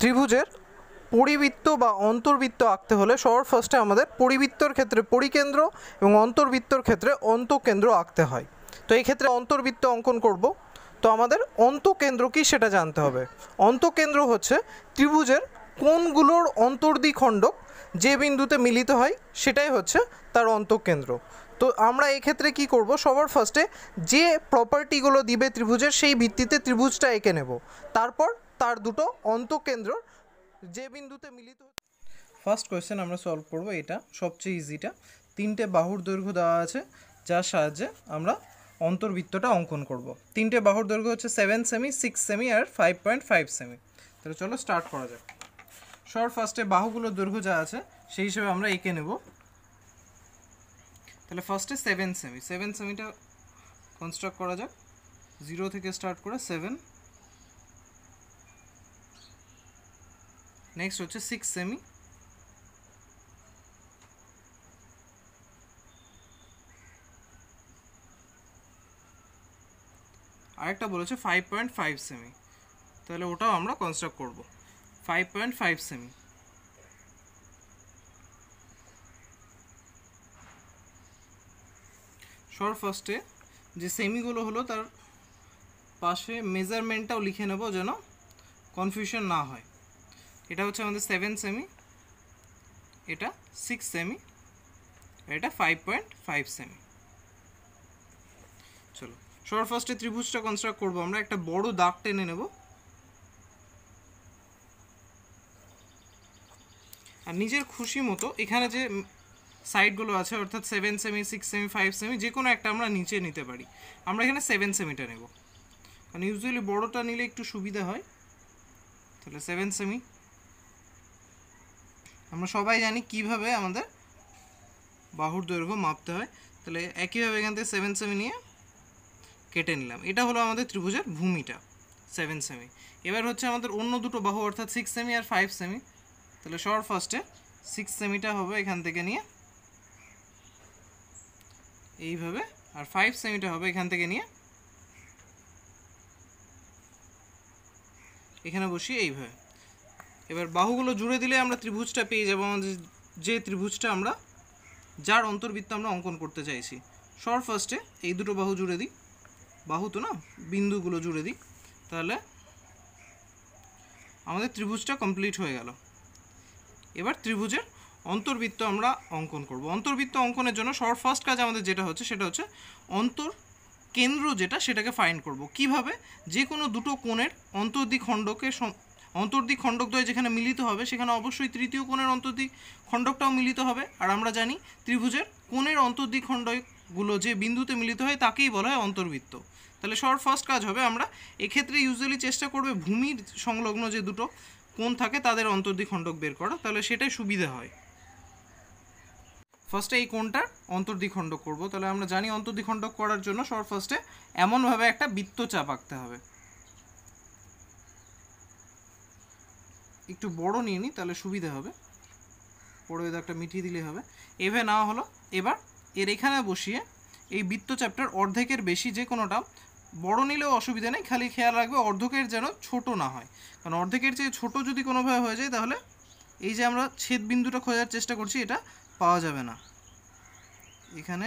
ত্রিভুজের পরিবৃত্ত বা অন্তর্বৃত্ত আঁকতে হলে সবার ফার্স্টে আমাদের পরিবৃত্তর ক্ষেত্রে পরিকেন্দ্র এবং অন্তর্বৃত্তর ক্ষেত্রে অন্তকেন্দ্র আঁকতে হয় তো এই ক্ষেত্রে অন্তর্বৃত্ত অঙ্কন করব তো আমাদের অন্তকেন্দ্র কি সেটা জানতে হবে অন্তকেন্দ্র হচ্ছে ত্রিভুজের কোনগুলোর অন্তর্দ্বিখণ্ডক যে বিন্দুতে মিলিত হয় সেটাই হচ্ছে তার অন্তকেন্দ্র তো আমরা এক্ষেত্রে কি করব সবার ফার্স্টে যে প্রপার্টিগুলো দিবে ত্রিভুজের সেই ভিত্তিতে ত্রিভুজটা এঁকে নেব তারপর তার দুটো অন্তকেন্দ্র যে বিন্দুতে মিলিত ফার্স্ট কোয়েশ্চেন আমরা সলভ করব এটা সবচেয়ে ইজিটা তিনটে বাহুর দৈর্ঘ্য দেওয়া আছে যার সাহায্যে আমরা অন্তর্বৃত্তটা অঙ্কন করব তিনটে বাহুর দৈর্ঘ্য হচ্ছে সেভেন সেমি সিক্স সেমি আর ফাইভ পয়েন্ট ফাইভ সেমি তাহলে চলো স্টার্ট করা যাক সর ফার্স্টে বাহুগুলোর দৈর্ঘ্য যা আছে সেই হিসেবে আমরা এঁকে নেব তাহলে ফার্স্টে সেভেন সেমি সেভেন সেমিটা কনস্ট্রাক্ট করা যাক জিরো থেকে স্টার্ট করে সেভেন নেক্সট হচ্ছে সিক্স সেমি আরেকটা বলেছে ফাইভ পয়েন্ট ফাইভ সেমি তাহলে ওটাও আমরা কনস্ট্রাক্ট করব ফাইভ পয়েন্ট ফাইভ সেমি সর ফার্স্টে যে সেমিগুলো হলো তার পাশে মেজারমেন্টটাও লিখে নেব যেন কনফিউশন না হয় এটা হচ্ছে আমাদের সেভেন সেমি এটা সিক্স সেমি এটা ফাইভ পয়েন্ট ফাইভ সেমি চলো সবার ফার্স্টে ত্রিভুজটা কনস্ট্রাক্ট করবো আমরা একটা বড় দাগ টেনে নেব আর নিজের খুশি মতো এখানে যে সাইডগুলো আছে অর্থাৎ seven semi six semi five semi যে কোনো একটা আমরা নিচে নিতে পারি আমরা এখানে সেভেন সেমিটা নেব কারণ ইউজুয়ালি বড়টা নিলে একটু সুবিধা হয় তাহলে সেভেন সেমি আমরা সবাই জানি কিভাবে আমাদের বাহুর দৈর্ঘ্য মাপতে হয় তাহলে একইভাবে এখান থেকে সেভেন সেমি নিয়ে কেটে নিলাম এটা হলো আমাদের ত্রিভুজের ভূমিটা সেভেন সেমি এবার হচ্ছে আমাদের অন্য দুটো বাহু অর্থাৎ সিক্স সেমি আর ফাইভ সেমি তাহলে শর্ট ফার্স্টে সিক্স সেমিটা হবে এখান থেকে নিয়ে এইভাবে আর ফাইভ সেমিটা হবে এখান থেকে নিয়ে এখানে বসিয়ে এইভাবে এবার বাহুগুলো জুড়ে দিলে আমরা ত্রিভুজটা পেয়ে যাবো আমাদের যে ত্রিভুজটা আমরা যার অন্তর্বৃত্ত আমরা অঙ্কন করতে চাইছি সর ফার্স্টে এই দুটো বাহু জুড়ে দিই বাহু তো না বিন্দুগুলো জুড়ে দিই তাহলে আমাদের ত্রিভুজটা কমপ্লিট হয়ে গেল এবার ত্রিভুজের অন্তর্বৃত্ত আমরা অঙ্কন করব অন্তর্বৃত্ত অঙ্কনের জন্য শর্ট ফার্স্ট কাজ আমাদের যেটা হচ্ছে সেটা হচ্ছে অন্তর কেন্দ্র যেটা সেটাকে ফাইন্ড করব কিভাবে যে কোনো দুটো কোণের খণ্ডকে অন্তর্দিক খণ্ডকদ্বয় যেখানে মিলিত হবে সেখানে অবশ্যই তৃতীয় কোণের অন্তর্দিক খণ্ডকটাও মিলিত হবে আর আমরা জানি ত্রিভুজের কোণের অন্তর্দিক খণ্ডগুলো যে বিন্দুতে মিলিত হয় তাকেই বলা হয় অন্তর্বৃত্ত তাহলে সবার ফার্স্ট কাজ হবে আমরা এক্ষেত্রে ইউজুয়ালি চেষ্টা করবে ভূমির সংলগ্ন যে দুটো কোণ থাকে তাদের অন্তর্দিক খণ্ডক বের করা তাহলে সেটাই সুবিধা হয় ফার্স্টে এই কোণটার খণ্ডক করবো তাহলে আমরা জানি খণ্ডক করার জন্য সবার ফার্স্টে এমনভাবে একটা বৃত্তচাপ আঁকতে হবে একটু বড় নিয়ে নিই তাহলে সুবিধে হবে বড় একটা মিটিয়ে দিলে হবে এভে নেওয়া হলো এবার এর এখানে বসিয়ে এই বৃত্ত চ্যাপ্টার অর্ধেকের বেশি যে কোনোটা বড় নিলেও অসুবিধা নেই খালি খেয়াল রাখবে অর্ধকের যেন ছোট না হয় কারণ অর্ধেকের চেয়ে ছোট যদি কোনোভাবে হয়ে যায় তাহলে এই যে আমরা ছেদ বিন্দুটা খোঁজার চেষ্টা করছি এটা পাওয়া যাবে না এখানে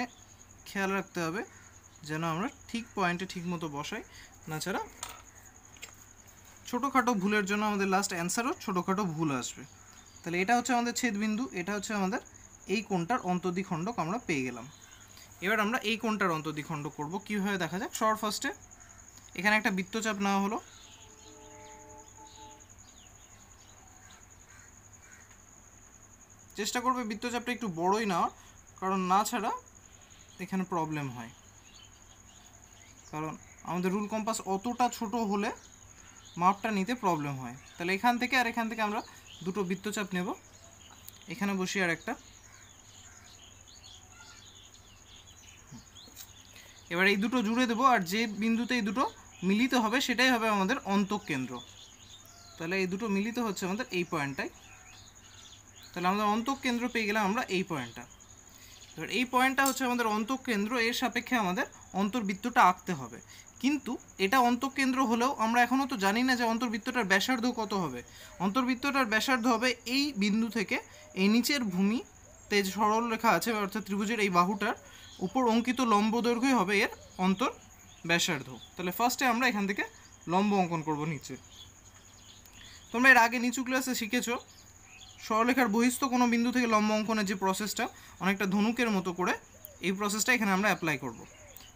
খেয়াল রাখতে হবে যেন আমরা ঠিক পয়েন্টে ঠিকমতো বসাই না ছাড়া ছোটোখাটো ভুলের জন্য আমাদের লাস্ট অ্যান্সারও ছোটোখাটো ভুল আসবে তাহলে এটা হচ্ছে আমাদের ছেদবিন্দু এটা হচ্ছে আমাদের এই কোণটার অন্তদ্বিখণ্ডক আমরা পেয়ে গেলাম এবার আমরা এই কোণটার অন্তদ্বিখণ্ডক করব কীভাবে দেখা যাক সর ফার্স্টে এখানে একটা বৃত্তচাপ নেওয়া হলো চেষ্টা করবে বৃত্তচাপটা একটু বড়ই নেওয়ার কারণ না ছাড়া এখানে প্রবলেম হয় কারণ আমাদের রুল কম্পাস অতটা ছোট হলে মাপটা নিতে প্রবলেম হয় তাহলে এখান থেকে আর এখান থেকে আমরা দুটো বৃত্তচাপ নেব এখানে বসি আর একটা এবার এই দুটো জুড়ে দেবো আর যে বিন্দুতে এই দুটো মিলিত হবে সেটাই হবে আমাদের অন্তঃকেন্দ্র তাহলে এই দুটো মিলিত হচ্ছে আমাদের এই পয়েন্টটাই তাহলে আমাদের অন্তঃকেন্দ্র পেয়ে গেলাম আমরা এই পয়েন্টটা ধর এই পয়েন্টটা হচ্ছে আমাদের অন্তঃকেন্দ্র এর সাপেক্ষে আমাদের অন্তর্বৃত্তটা আঁকতে হবে কিন্তু এটা অন্তঃকেন্দ্র হলেও আমরা এখনও তো জানি না যে অন্তর্বৃত্তটার ব্যাসার্ধ কত হবে অন্তর্বৃত্তটার ব্যাসার্ধ হবে এই বিন্দু থেকে এই নিচের ভূমি তেজ সরল রেখা আছে অর্থাৎ ত্রিভুজের এই বাহুটার উপর অঙ্কিত লম্ব দৈর্ঘ্যই হবে এর অন্তর ব্যাসার্ধ তাহলে ফার্স্টে আমরা এখান থেকে লম্ব অঙ্কন করব নিচে তোমরা এর আগে নিচু ক্লাসে শিখেছো সরলেখার বহিস্থ কোনো বিন্দু থেকে লম্ব অঙ্কনের যে প্রসেসটা অনেকটা ধনুকের মতো করে এই প্রসেসটা এখানে আমরা অ্যাপ্লাই করব।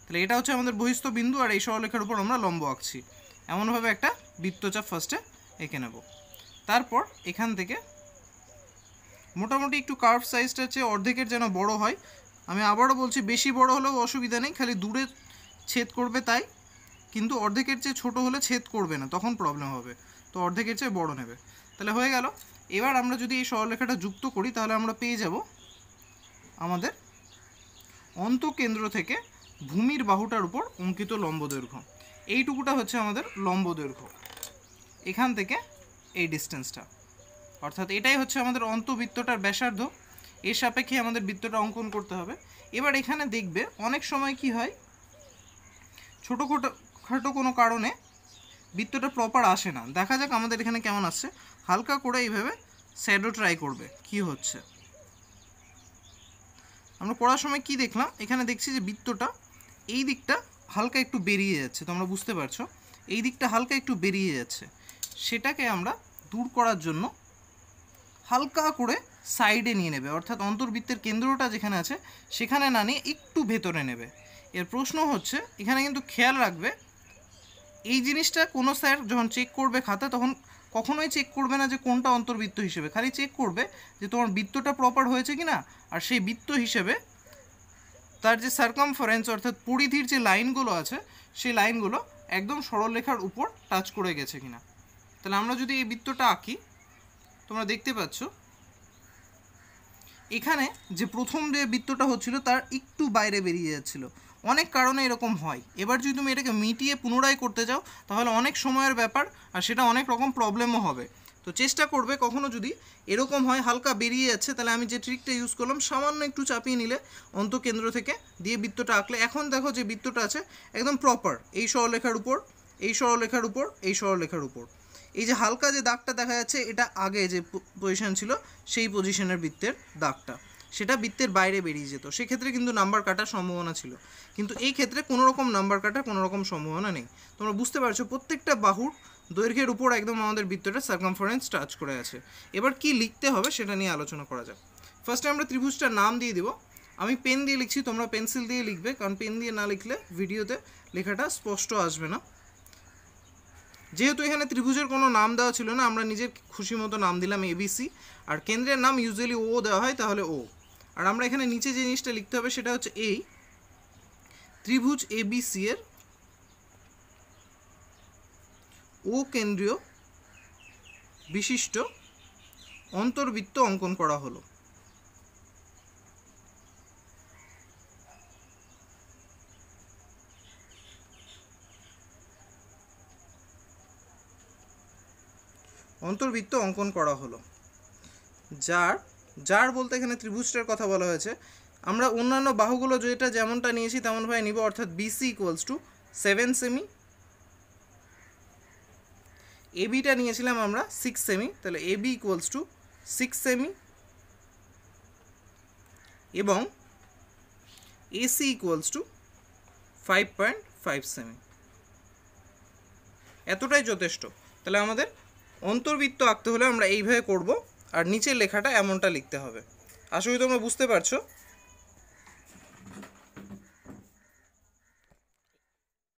তাহলে এটা হচ্ছে আমাদের বহিস্থ বিন্দু আর এই সরলেখার উপর আমরা লম্ব আঁকছি এমনভাবে একটা বৃত্তচাপ ফার্স্টে এঁকে নেব তারপর এখান থেকে মোটামুটি একটু কার্ভ সাইজটা চেয়ে অর্ধেকের যেন বড় হয় আমি আবারও বলছি বেশি বড় হলেও অসুবিধা নেই খালি দূরে ছেদ করবে তাই কিন্তু অর্ধেকের চেয়ে ছোট হলে ছেদ করবে না তখন প্রবলেম হবে তো অর্ধেকের চেয়ে বড় নেবে তাহলে হয়ে গেল এবার আমরা যদি এই সরলরেখাটা যুক্ত করি তাহলে আমরা পেয়ে যাব আমাদের অন্তকেন্দ্র থেকে ভূমির বাহুটার উপর অঙ্কিত লম্ব দৈর্ঘ্য এইটুকুটা হচ্ছে আমাদের লম্ব দৈর্ঘ্য এখান থেকে এই ডিস্টেন্সটা অর্থাৎ এটাই হচ্ছে আমাদের অন্তবৃত্তটার ব্যাসার্ধ এর সাপেক্ষে আমাদের বৃত্তটা অঙ্কন করতে হবে এবার এখানে দেখবে অনেক সময় কি হয় ছোটো খাটো কোনো কারণে বৃত্তটা প্রপার আসে না দেখা যাক আমাদের এখানে কেমন আসছে হালকা করে এইভাবে স্যাডো ট্রাই করবে কি হচ্ছে আমরা পড়ার সময় কি দেখলাম এখানে দেখছি যে বৃত্তটা এই দিকটা হালকা একটু বেরিয়ে যাচ্ছে তোমরা বুঝতে পারছো এই দিকটা হালকা একটু বেরিয়ে যাচ্ছে সেটাকে আমরা দূর করার জন্য হালকা করে সাইডে নিয়ে নেবে অর্থাৎ অন্তর্বৃত্তের কেন্দ্রটা যেখানে আছে সেখানে না নিয়ে একটু ভেতরে নেবে এর প্রশ্ন হচ্ছে এখানে কিন্তু খেয়াল রাখবে এই জিনিসটা কোনো স্যার যখন চেক করবে খাতা তখন কখনোই চেক করবে না যে কোনটা অন্তর্বৃত্ত হিসেবে খালি চেক করবে যে তোমার বৃত্তটা প্রপার হয়েছে কি না আর সেই বৃত্ত হিসেবে তার যে সার্কামফারেন্স অর্থাৎ পরিধির যে লাইনগুলো আছে সেই লাইনগুলো একদম সরলরেখার উপর টাচ করে গেছে কিনা তাহলে আমরা যদি এই বৃত্তটা আঁকি তোমরা দেখতে পাচ্ছ এখানে যে প্রথম যে বৃত্তটা হচ্ছিল তার একটু বাইরে বেরিয়ে যাচ্ছিলো অনেক কারণে এরকম হয় এবার যদি তুমি এটাকে মিটিয়ে পুনরায় করতে যাও তাহলে অনেক সময়ের ব্যাপার আর সেটা অনেক রকম প্রবলেমও হবে তো চেষ্টা করবে কখনো যদি এরকম হয় হালকা বেরিয়ে যাচ্ছে তাহলে আমি যে ট্রিকটা ইউজ করলাম সামান্য একটু চাপিয়ে নিলে অন্তকেন্দ্র থেকে দিয়ে বৃত্তটা আঁকলে এখন দেখো যে বৃত্তটা আছে একদম প্রপার এই সরলেখার উপর এই সরলেখার উপর এই সরলেখার উপর এই যে হালকা যে দাগটা দেখা যাচ্ছে এটা আগে যে পজিশন ছিল সেই পজিশনের বৃত্তের দাগটা সেটা বৃত্তের বাইরে বেরিয়ে যেত সেক্ষেত্রে কিন্তু নাম্বার কাটার সম্ভাবনা ছিল কিন্তু এই ক্ষেত্রে কোনো রকম নাম্বার কাটার কোনো রকম সম্ভাবনা নেই তোমরা বুঝতে পারছো প্রত্যেকটা বাহুর দৈর্ঘ্যের উপর একদম আমাদের বৃত্তটা সার্কামফারেন্স টাচ করে আছে এবার কি লিখতে হবে সেটা নিয়ে আলোচনা করা যাক ফার্স্টে আমরা ত্রিভুজটার নাম দিয়ে দিব আমি পেন দিয়ে লিখছি তোমরা পেন্সিল দিয়ে লিখবে কারণ পেন দিয়ে না লিখলে ভিডিওতে লেখাটা স্পষ্ট আসবে না যেহেতু এখানে ত্রিভুজের কোনো নাম দেওয়া ছিল না আমরা নিজের খুশি মতো নাম দিলাম এবিসি আর কেন্দ্রের নাম ইউজুয়ালি ও দেওয়া হয় তাহলে ও আর আমরা এখানে নিচে যে জিনিসটা লিখতে হবে সেটা হচ্ছে এই ত্রিভুজ এবিসি এর ও কেন্দ্রীয় বিশিষ্ট অন্তর্বৃত্ত অঙ্কন করা হলো অন্তর্বৃত্ত অঙ্কন করা হলো যার যার বলতে এখানে ত্রিভুজটার কথা বলা হয়েছে আমরা অন্যান্য বাহুগুলো যেটা যেমনটা নিয়েছি তেমনভাবে নিব অর্থাৎ BC equals to seven semi এবিটা নিয়েছিলাম আমরা সিক্স সেমি তাহলে AB equals to six semi এবং AC equals to five point five semi এতটাই যথেষ্ট তাহলে আমাদের অন্তর্বৃত্ত আঁকতে হলে আমরা এইভাবে করবো আর নিচে লেখাটা এমনটা লিখতে হবে আশা করি তোমরা বুঝতে পারছো